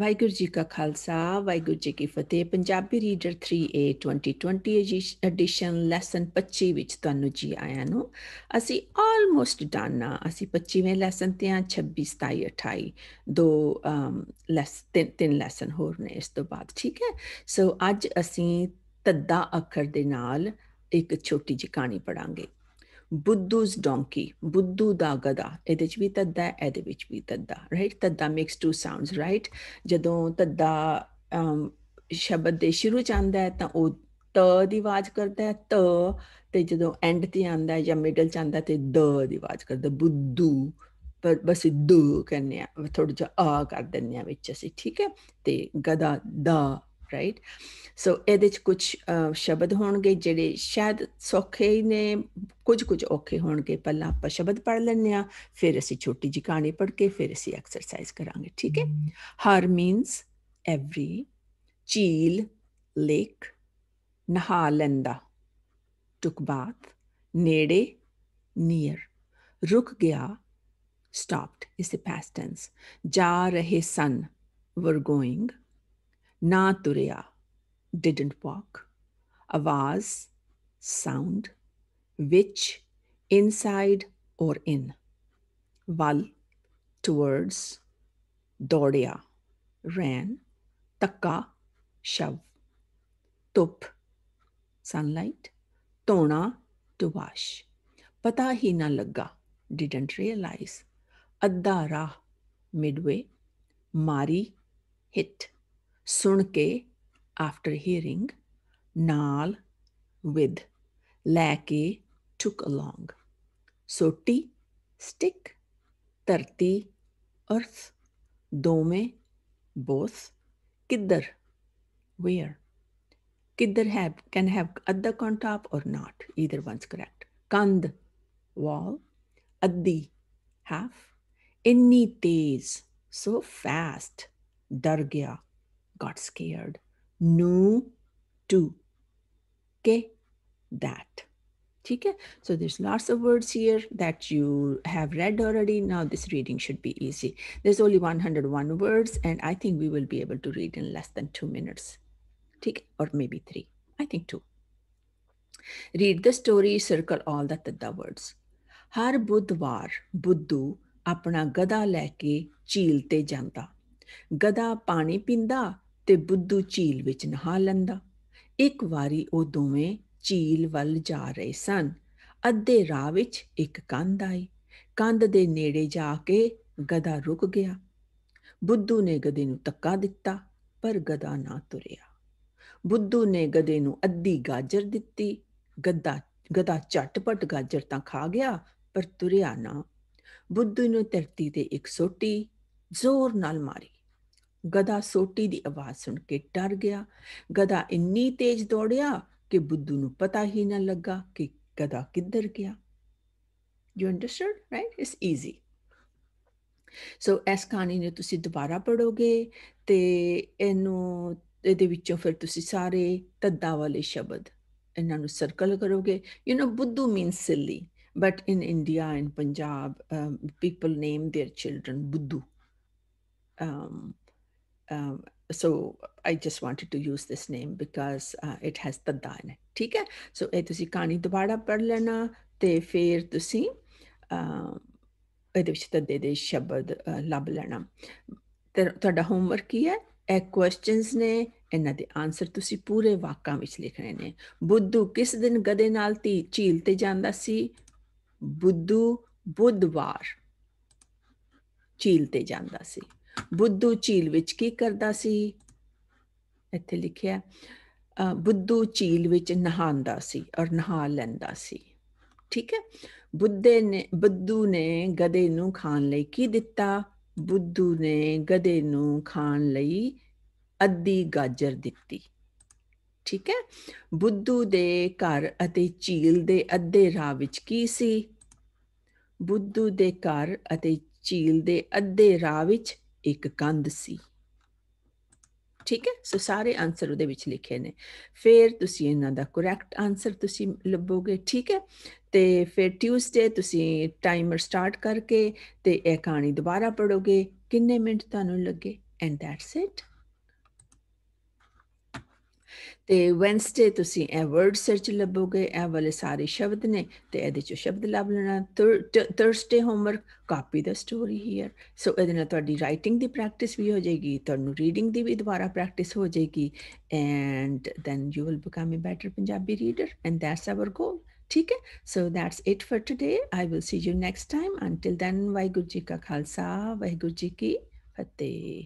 ਵਾਹਿਗੁਰੂ ਜੀ ਕਾ ਖਾਲਸਾ ਵਾਹਿਗੁਰੂ ਜੀ ਕੀ ਫਤਿਹ Punjabi reader 3A 2020 edition lesson 25 ਵਿੱਚ ਤੁਹਾਨੂੰ ਜੀ ਆਇਆਂ ਨੂੰ ਅਸੀਂ ਆਲਮੋਸਟ ਡਨ ਆ ਅਸੀਂ 25ਵੇਂ ਲੈਸਨ ਤੇ ਆ 26 27 28 ਦੋ ਲੈਸ ਤਿੰਨ ਲੈਸਨ ਹੋਰ ਨੇ ਇਸ ਤੋਂ ਬਾਅਦ ਠੀਕ ਹੈ ਸੋ ਅੱਜ ਅਸੀਂ ਤੱਦਾ ਅੱਖਰ ਦੇ ਨਾਲ ਇੱਕ ਛੋਟੀ ਜਿਹੀ ਕਹਾਣੀ ਪੜਾਂਗੇ ਬੁੱਧੂਸ ਡੋਂਕੀ ਬੁੱਧੂ ਦਾ ਗਦਾ ਇਹਦੇ ਚ ਵੀ ਤੱਦਾ ਇਹਦੇ ਵਿੱਚ ਵੀ ਤੱਦਾ ਰਾਈਟ ਤੱਦਾ ਮੇਕਸ ਟੂ ਸਾਊਂਡਸ ਰਾਈਟ ਜਦੋਂ ਤੱਦਾ ਸ਼ਬਦ ਦੇ ਸ਼ੁਰੂ ਚ ਆਂਦਾ ਹੈ ਤਾਂ ਉਹ ਤ ਦੀ ਆਵਾਜ਼ ਕਰਦਾ ਹੈ ਤ ਤੇ ਜਦੋਂ ਐਂਡ ਤੇ ਆਂਦਾ ਹੈ ਜਾਂ ਮਿਡਲ ਚ ਆਂਦਾ ਤੇ ਦ ਦੀ ਆਵਾਜ਼ ਕਰਦਾ ਬੁੱਧੂ ਪਰ ਬਸ ਦੂ ਕਹਿੰਨੇ ਆ ਥੋੜਾ ਜਿਹਾ ਆ ਕਰ ਦਿੰਨੇ ਆ ਵਿੱਚ ਅਸੀਂ ਠੀਕ ਹੈ ਤੇ ਗਦਾ ਦਾ ਰਾਈਟ ਸੋ ਇਹਦੇ ਚ ਕੁਝ ਸ਼ਬਦ ਹੋਣਗੇ ਜਿਹੜੇ ਸ਼ਾਇਦ ਸੌਖੇ ਨੇ ਕੁਝ ਕੁਝ ਔਖੇ ਹੋਣਗੇ ਪਹਿਲਾਂ ਆਪਾਂ ਸ਼ਬਦ ਪੜ ਲੈਣੇ ਆ ਫਿਰ ਅਸੀਂ ਛੋਟੀ ਜੀ ਕਹਾਣੀ ਪੜ ਕੇ ਫਿਰ ਅਸੀਂ ਐਕਸਰਸਾਈਜ਼ ਕਰਾਂਗੇ ਠੀਕ ਹੈ ਹਰ ਮੀਨਸ ਐਵਰੀ ਝੀਲ ਲੇਕ ਨਹਾ ਲੈਂਦਾ ਟੁਕ ਬਾਤ ਨੇੜੇ ਨੀਅਰ ਰੁਕ ਗਿਆ ਸਟਾਪਡ ਇਸ ਦ ਪਾਸਟ ਟੈਂਸ ਜਾ ਰਹੇ ਸਨ were going Na tureya, didn't walk. Avaz, sound. Which, inside or in. Val, towards. Dordia ran. Takka, shove. Tup, sunlight. Tona, to wash. Pata hi na lagga, didn't realize. Adda midway. Mari, hit. ਸੁਣ after hearing ਨਾਲ with ਲੈ ਕੇ took along ਸੋਟੀ stick ਧਰਤੀ earth ਦੋਵੇਂ both ਕਿੱਧਰ where ਕਿੱਧਰ have can have adda on top or not either one's correct ਕੰਧ wall ਅੱਧੀ half ਇੰਨੀ ਤੇਜ਼ so fast ਡਰ got scared. No to. Okay, that. Okay, so there's lots of words here that you have read already. Now this reading should be easy. There's only 101 words and I think we will be able to read in less than two minutes. Okay, or maybe three, I think two. Read the story, circle all the Tadda words. ਹਰ ਬੁੱਧਵਾਰ ਬੁੱਧੂ ਆਪਣਾ ਗਧਾ ਲੈ ਕੇ ਝੀਲ ਤੇ ਜਾਂਦਾ ਗਧਾ ਪਾਣੀ ਤੇ ਬੁੱਧੂ ਝੀਲ ਵਿੱਚ ਨਹਾ ਲੰਦਾ ਇੱਕ ਵਾਰੀ ਉਹ ਦੋਵੇਂ ਝੀਲ ਵੱਲ ਜਾ ਰਹੇ ਸਨ ਅੱਧੇ ਰਾਹ ਵਿੱਚ ਇੱਕ ਕੰਧ ਆਈ ਕੰਧ ਦੇ ਨੇੜੇ ਜਾ ਕੇ ਗਧਾ ਰੁਕ ਗਿਆ ਬੁੱਧੂ ਨੇ ਗਧੇ ਨੂੰ ਤੱਕਾ ਦਿੱਤਾ ਪਰ ਗਧਾ ਨਾ ਤੁਰਿਆ ਬੁੱਧੂ ਨੇ ਗਧੇ ਨੂੰ ਅੱਧੀ ਗਾਜਰ ਦਿੱਤੀ ਗੱਦਾ ਗਧਾ ਝਟਪਟ ਗਾਜਰ ਤਾਂ ਖਾ ਗਿਆ ਪਰ ਤੁਰਿਆ ਨਾ ਬੁੱਧੂ ਨੂੰ ਧਰਤੀ ਤੇ ਇੱਕ ਸੋਟੀ ਜ਼ੋਰ ਨਾਲ ਮਾਰੀ ਗਧਾ ਸੋਟੀ ਦੀ ਆਵਾਜ਼ ਸੁਣ ਕੇ ਡਰ ਗਿਆ ਗਧਾ ਇੰਨੀ ਤੇਜ਼ ਦੌੜਿਆ ਕਿ ਬੁੱਧੂ ਨੂੰ ਪਤਾ ਹੀ ਨਾ ਲੱਗਾ ਕਿ ਗਧਾ ਕਿੱਧਰ ਗਿਆ you understand right it's easy so ਇਸ ਕਹਾਣੀ ਨੂੰ ਤੁਸੀਂ ਦੁਬਾਰਾ ਪੜੋਗੇ ਤੇ ਇਹਨੂੰ ਇਹਦੇ ਵਿੱਚੋਂ ਫਿਰ ਤੁਸੀਂ ਸਾਰੇ ਤੱਦਾ ਵਾਲੇ ਸ਼ਬਦ ਇਹਨਾਂ ਨੂੰ ਸਰਕਲ ਕਰੋਗੇ you know buddhu means silly but in India and Punjab people name their children buddhu um, um, so I just wanted to use this name because uh, it has tadda in it ਠੀਕ ਹੈ ਸੋ ਇਹ ਤੁਸੀਂ ਕਹਾਣੀ ਦੁਬਾਰਾ ਪੜ੍ਹ ਲੈਣਾ ਤੇ ਫਿਰ ਤੁਸੀਂ ਇਹਦੇ ਵਿੱਚ ਤੱਦੇ ਦੇ ਸ਼ਬਦ ਲੱਭ ਲੈਣਾ ਤੁਹਾਡਾ ਹੋਮਵਰਕ ਕੀ ਹੈ ਇਹ ਕੁਐਸਚਨਸ ਨੇ ਇਹਨਾਂ ਦੇ ਆਨਸਰ ਤੁਸੀਂ ਪੂਰੇ ਵਾਕਾਂ ਵਿੱਚ ਲਿਖਣੇ ਨੇ ਬੁੱਧੂ ਕਿਸ ਦਿਨ ਗਦੇ ਨਾਲ ਤੀ ਝੀਲ ਤੇ ਜਾਂਦਾ ਸੀ ਬੁੱਧੂ ਬੁੱਧਵਾਰ ਝੀਲ ਤੇ ਜਾਂਦਾ ਸੀ ਬੁੱਧੂ ਝੀਲ ਵਿੱਚ ਕੀ ਕਰਦਾ ਸੀ ਇੱਥੇ ਲਿਖਿਆ ਬੁੱਧੂ ਝੀਲ ਵਿੱਚ ਨਹਾਉਂਦਾ ਸੀ ਔਰ ਨਹਾ ਲੈਂਦਾ ਸੀ ਠੀਕ ਹੈ ਬੁੱਧੇ ਨੇ ਬੁੱਧੂ ਨੇ ਗਦੇ ਨੂੰ ਖਾਣ ਲਈ ਕੀ ਦਿੱਤਾ ਬੁੱਧੂ ਨੇ ਗਦੇ ਨੂੰ ਖਾਣ ਲਈ ਅੱਧੀ ਗਾਜਰ ਦਿੱਤੀ ਠੀਕ ਹੈ ਬੁੱਧੂ ਦੇ ਘਰ ਅਤੇ ਝੀਲ ਦੇ ਅੱਧੇ ਰਾਹ ਵਿੱਚ ਕੀ ਸੀ ਬੁੱਧੂ ਦੇ ਘਰ ਅਤੇ ਝੀਲ ਦੇ ਅੱਧੇ ਰਾਹ ਵਿੱਚ ਇੱਕ ਕੰਧ ਸੀ ਠੀਕ ਹੈ ਸੋ ਸਾਰੇ ਆਨਸਰ ਉਹਦੇ ਵਿੱਚ ਲਿਖੇ ਨੇ ਫਿਰ ਤੁਸੀਂ ਇਹਨਾਂ ਦਾ ਕਰੈਕਟ ਆਨਸਰ ਤੁਸੀਂ ਲੱਭੋਗੇ ਠੀਕ ਹੈ ਤੇ ਫਿਰ ਟਿਊਸਡੇ ਤੁਸੀਂ ਟਾਈਮਰ ਸਟਾਰਟ ਕਰਕੇ ਤੇ ਇਹ ਕਹਾਣੀ ਦੁਬਾਰਾ ਪੜੋਗੇ ਕਿੰਨੇ ਮਿੰਟ ਤੁਹਾਨੂੰ ਲੱਗੇ ਐਂਡ ਦੈਟਸ ਇਟ ਤੇ ਵੈਂਸਡੇ ਤੁਸੀਂ ਇਹ ਵਰਡ ਸਰਚ ਲੱਭੋਗੇ ਇਹ ਵਾਲੇ ਸਾਰੇ ਸ਼ਬਦ ਨੇ ਤੇ ਇਹਦੇ ਚੋਂ ਸ਼ਬਦ ਲੱਭ ਲੈਣਾ ਥਰਸਡੇ ਹੋਮਵਰਕ ਕਾਪੀ ਦਾ ਸਟੋਰੀ ਹੇਅਰ ਸੋ ਇਹਦੇ ਨਾਲ ਤੁਹਾਡੀ ਰਾਈਟਿੰਗ ਦੀ ਪ੍ਰੈਕਟਿਸ ਵੀ ਹੋ ਜਾਏਗੀ ਤੁਹਾਨੂੰ ਰੀਡਿੰਗ ਦੀ ਵੀ ਦੁਬਾਰਾ ਪ੍ਰੈਕਟਿਸ ਹੋ ਜਾਏਗੀ and then you will become a better Punjabi reader and that's our goal ਠੀਕ ਹੈ so that's it for today I will see you next time until then Waheguru ji ਕਾ ਖਾਲਸਾ ਵਾਹਿਗੁਰੂ ਜੀ ਕੀ ਫਤਿਹ